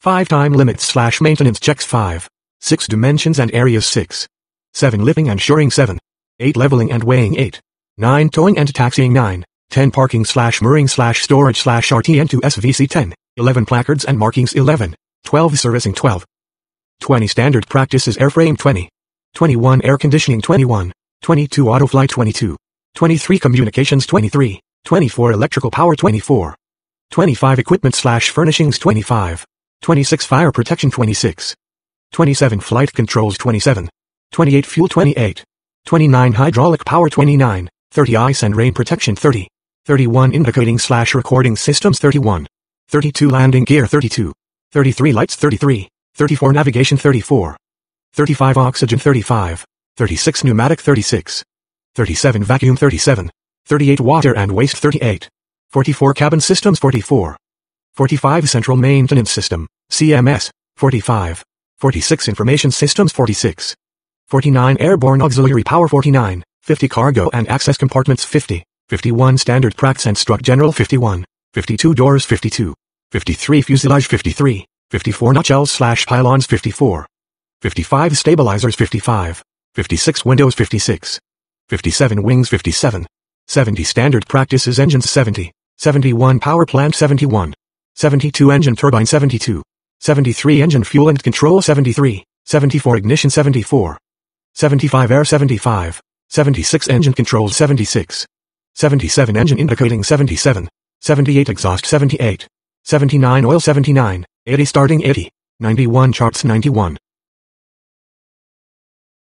5 time limits slash maintenance checks 5, 6 dimensions and areas 6, 7 lifting and shoring 7, 8 leveling and weighing 8, 9 towing and taxiing 9, 10 parking slash mooring slash storage slash RTN to SVC 10, 11 placards and markings 11, 12 servicing 12, 20 standard practices airframe 20, 21 air conditioning 21, 22 fly. 22, 23 communications 23, 24 electrical power 24, 25 equipment slash furnishings 25, 26 Fire Protection 26, 27 Flight Controls 27, 28 Fuel 28, 29 Hydraulic Power 29, 30 Ice and Rain Protection 30, 31 Indicating Slash Recording Systems 31, 32 Landing Gear 32, 33 Lights 33, 34 Navigation 34, 35 Oxygen 35, 36 Pneumatic 36, 37 Vacuum 37, 38 Water and Waste 38, 44 Cabin Systems 44, 45 Central Maintenance System, CMS, 45, 46 Information Systems 46, 49 Airborne Auxiliary Power 49, 50 Cargo and Access Compartments 50, 51 Standard Pracs and Struck General 51, 52 Doors 52, 53 Fuselage 53, 54 Nutshell Slash Pylons 54, 55 Stabilizers 55, 56 Windows 56, 57 Wings 57, 70 Standard Practices Engines 70, 71 Power Plant 71. 72 engine turbine 72, 73 engine fuel and control 73, 74 ignition 74, 75 air 75, 76 engine controls 76, 77 engine indicating 77, 78 exhaust 78, 79 oil 79, 80 starting 80, 91 charts 91.